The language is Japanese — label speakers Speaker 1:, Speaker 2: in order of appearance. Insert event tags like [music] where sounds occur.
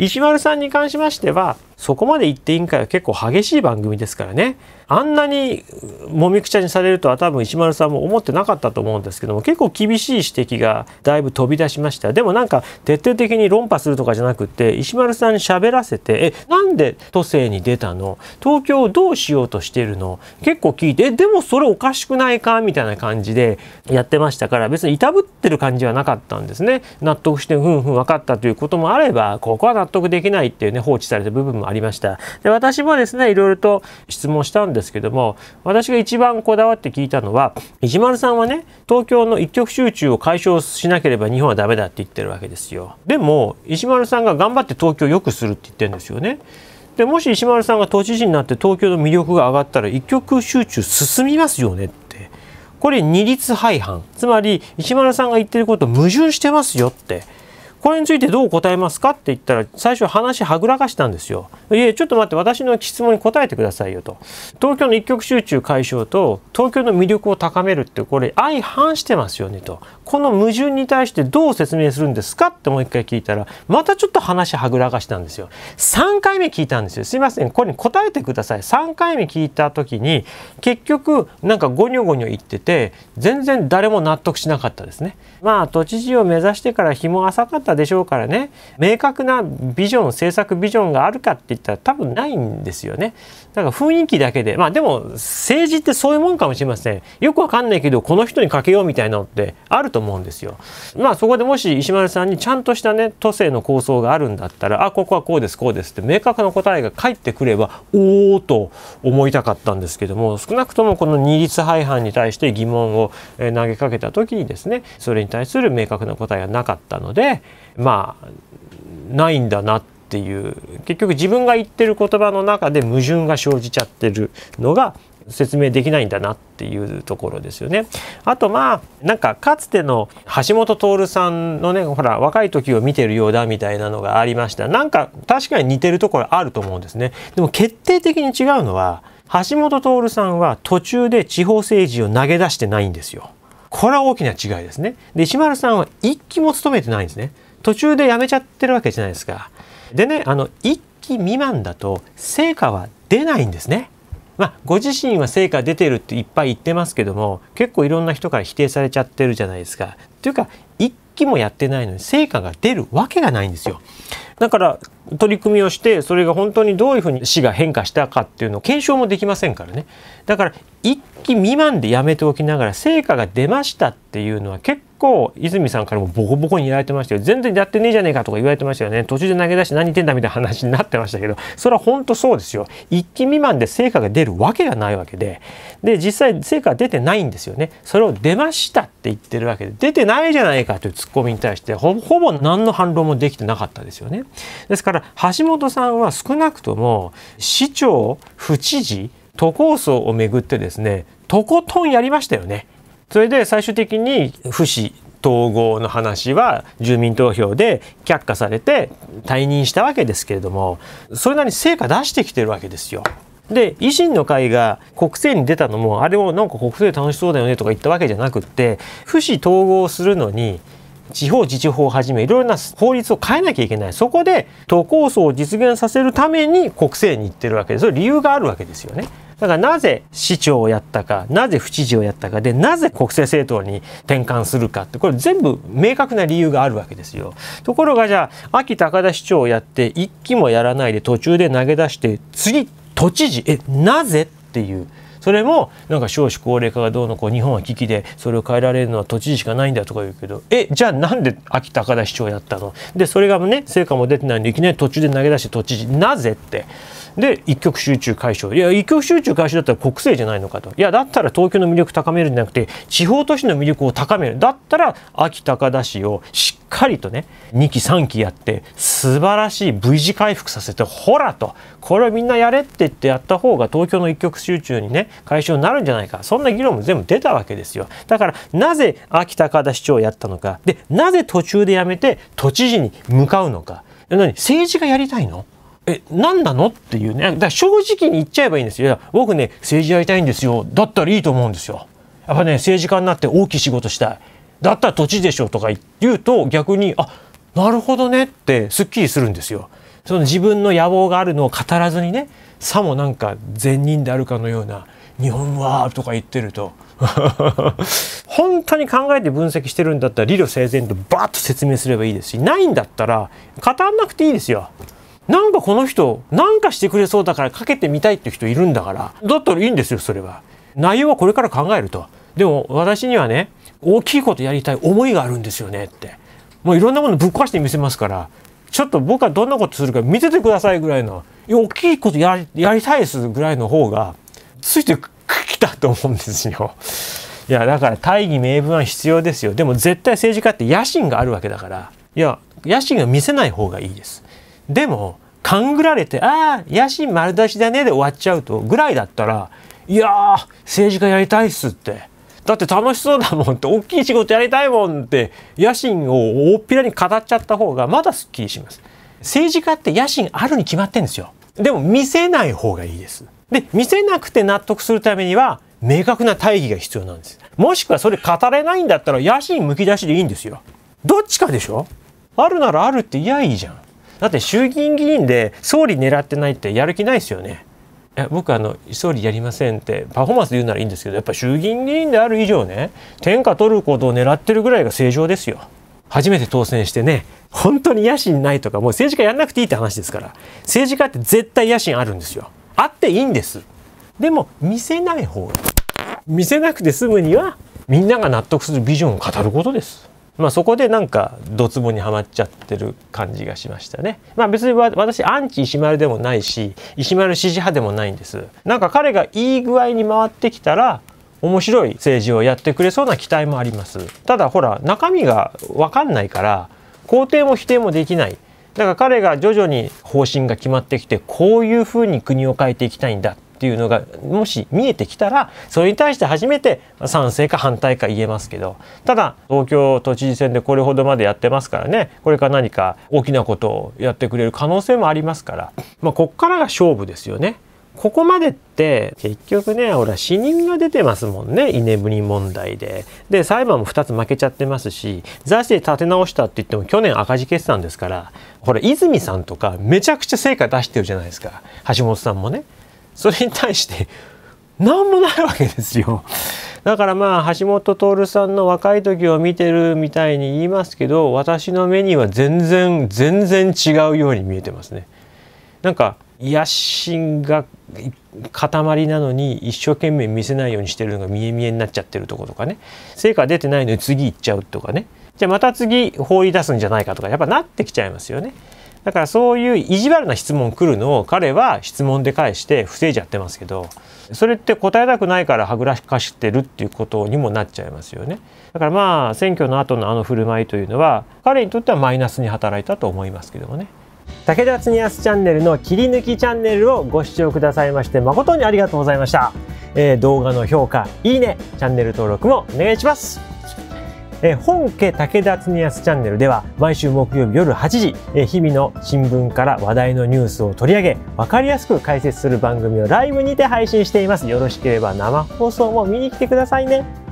Speaker 1: 石丸さんに関しましてはそこまで言っていいんか結構激しい番組ですからねあんなにもみくちゃにされるとは多分石丸さんも思ってなかったと思うんですけども結構厳しい指摘がだいぶ飛び出しましたでもなんか徹底的に論破するとかじゃなくて石丸さんに喋らせて「えなんで都政に出たの東京をどうしようとしてるの?」結構聞いて「えでもそれおかしくないか?」みたいな感じでやってましたから別にいたぶってる感じはなかったんですね納得してふんふん分かったということもあればここは納得できないっていうね放置された部分もありました。で私もですねいろいろと質問したんですけども私が一番こだわって聞いたのは石丸さんはね東京の一極集中を解消しなければ日本はダメだって言ってるわけですよ。でも石丸さんが頑張って東京を良くするって言ってるんですよね。でもし石丸さんが都知事になって東京の魅力が上がったら一極集中進みますよねって。これ二律背反つまり石丸さんが言ってること矛盾してますよってこれについてどう答えますかって言ったら最初話はぐらかしたんですよ。いえちょっと待って私の質問に答えてくださいよと。東京の一極集中解消と東京の魅力を高めるってこれ相反してますよねと。この矛盾に対してどう説明するんですかってもう一回聞いたらまたちょっと話はぐらかしたんですよ。3回目聞いたんですよ。すいませんこれに答えてください。3回目聞いた時に結局なんかゴニョゴニョ言ってて全然誰も納得しなかったですね。まあ都知事を目指してから日も浅かったでしょうからね明確なビジョン政策ビジョンがあるかって言ったら多分ないんですよねだから雰囲気だけでまあでも政治ってそういうもんかもしれませんよくわかんないけどこの人にかけようみたいなのってあると思うんですよまあそこでもし石丸さんにちゃんとしたね都政の構想があるんだったらあここはこうですこうですって明確な答えが返ってくればおおと思いたかったんですけども少なくともこの二律背反に対して疑問を投げかけた時にですねそれに対する明確な答えがなかったのでまあないんだなっていう結局自分が言ってる言葉の中で矛盾が生じちゃってるのが説明できないんだなっていうところですよね。あとまあなんかかつての橋本徹さんのねほら若い時を見てるようだみたいなのがありましたなんか確かに似てるところあると思うんですね。でも決定的に違うのは橋本徹さんは途中で地方政治を投げ出してないんですよ。これは大きな違いですね。で石丸さんは一期も務めてないんですね。途中でやめちゃってるわけじゃないですか。でねあの1期未満だと成果は出ないんですね。まあ、ご自身は成果出てるっていっぱい言ってますけども結構いろんな人から否定されちゃってるじゃないですか。というか1期もやってないのに成果が出るわけがないんですよ。だから取り組みをしてそれが本当にどういうふうに市が変化したかっていうのを検証もできませんからねだから1期未満でやめておきながら成果が出ましたっていうのは結構泉さんからもボコボコに言われてましたよ全然やってねえじゃねえかとか言われてましたよね途中で投げ出して何言ってんだみたいな話になってましたけどそれは本当そうですよ一期未満で成果が出るわけがないわけでで実際成果が出てないんですよねそれを出ましたって言ってるわけで出てないじゃないかというツッコミに対してほぼ何の反論もできてなかったですよねですからから橋本さんは少なくとも市長府知事都構想をめぐってですねとことんやりましたよね。それで最終的に府市統合の話は住民投票で却下されて退任したわけですけれどもそれなりに成果出してきてるわけですよ。で維新の会が国政に出たのもあれもなんか国政楽しそうだよねとか言ったわけじゃなくって府市統合するのに地方自治法をはじめいろいろな法律を変えなきゃいけないそこで都構想を実現させるために国政に行ってるわけですそれ理由があるわけですよねだからなぜ市長をやったかなぜ府知事をやったかでなぜ国政政党に転換するかってこれ全部明確な理由があるわけですよところがじゃあ秋高田市長をやって1期もやらないで途中で投げ出して次都知事えなぜっていうそれもなんか少子高齢化がどうのこう日本は危機でそれを変えられるのは都知事しかないんだとか言うけどえじゃあなんで秋高田市長やったのでそれがね成果も出てないんでいきなり途中で投げ出して都知事なぜって。で一極集中解消いや一極集中解消だったら国政じゃないのかといやだったら東京の魅力高めるんじゃなくて地方都市の魅力を高めるだったら秋高田市をしっかりとね2期3期やって素晴らしい V 字回復させてほらとこれをみんなやれって言ってやった方が東京の一極集中にね解消になるんじゃないかそんな議論も全部出たわけですよだからなぜ秋高田市長をやったのかでなぜ途中でやめて都知事に向かうのか何政治がやりたいのえ何なのっていうねだから正直に言っちゃえばいいんですよ僕ね政治やりたいんですよだったらいいと思うんですよやっぱね政治家になって大きい仕事したいだったら土地でしょとか言うと逆にあなるほどねってすっきりするんですよその自分の野望があるのを語らずにねさもなんか善人であるかのような日本はとか言ってると [laughs] 本当に考えて分析してるんだったら理路整然とバーッと説明すればいいですしないんだったら語らなくていいですよ。なんかこの人、なんかしてくれそうだからかけてみたいって人いるんだから、だったらいいんですよ、それは。内容はこれから考えると。でも私にはね、大きいことやりたい思いがあるんですよねって。もういろんなものぶっ壊してみせますから、ちょっと僕はどんなことするか見ててくださいぐらいの、大きいことやりたいですぐらいの方が、ついてきたと思うんですよ。いや、だから大義名分は必要ですよ。でも絶対政治家って野心があるわけだから、いや、野心が見せない方がいいです。でも勘ぐられて「ああ野心丸出しだね」で終わっちゃうとぐらいだったら「いや政治家やりたいっす」って。だって楽しそうだもんって大きい仕事やりたいもんって野心を大っぴらに語っちゃった方がまだすっきりします政治家って野心あるに決まってんですよでも見せない方がいいですで見せなくて納得するためには明確な大義が必要なんですもしくはそれ語れないんだったら野心むき出しでいいんですよどっちかでしょあるならあるって言いやいいじゃんだって衆議院議員で総理狙ってないってやる気ないですよね。僕あの総理やりませんってパフォーマンスで言うならいいんですけどやっぱ衆議院議員である以上ね天下取ることを狙ってるぐらいが正常ですよ。初めて当選してね本当に野心ないとかもう政治家やんなくていいって話ですから政治家って絶対野心あるんですよあっていいんですでも見せない方が見せなくて済むにはみんなが納得するビジョンを語ることですまあ、そこでなんかドツボにはまっちゃってる感じがしましたね。まあ、別に私アンチ石丸でもないし石丸支持派でもないんです。なんか彼がいい具合に回ってきたら面白い政治をやってくれそうな期待もあります。ただほら中身が分かんないから肯定も否定もできない。だから彼が徐々に方針が決まってきてこういうふうに国を変えていきたいんだっていうのがもし見えてきたらそれに対して初めて賛成か反対か言えますけどただ東京都知事選でこれほどまでやってますからねこれから何か大きなことをやってくれる可能性もありますから、まあ、こっからが勝負ですよね。ここまでって結局ねほら死人が出てますもんね居眠り問題でで裁判も2つ負けちゃってますし財政立て直したって言っても去年赤字決算ですからほら泉さんとかめちゃくちゃ成果出してるじゃないですか橋本さんもね。それに対して [laughs] 何もないわけですよ。だからまあ橋本徹さんの若い時を見てるみたいに言いますけど私の目には全然全然違うように見えてますね。なんか野心が塊なのに一生懸命見せないようにしてるのが見え見えになっちゃってるとことかね成果出てないのに次行っちゃうとかねじゃあまた次放り出すんじゃないかとかやっぱなってきちゃいますよね。だからそういう意地悪な質問来るのを彼は質問で返して防いじゃってますけどそれって答えたくないからはぐらかしてるっていうことにもなっちゃいますよねだからまあ選挙の後のあの振る舞いというのは彼にとってはマイナスに働いたと思いますけどもね武田恒康チャンネルの切り抜きチャンネルをご視聴くださいまして誠にありがとうございました、えー、動画の評価いいねチャンネル登録もお願いしますえ本家武田恒康チャンネルでは毎週木曜日夜8時、え日々の新聞から話題のニュースを取り上げ分かりやすく解説する番組をライブにて配信していますよろしければ生放送も見に来てくださいね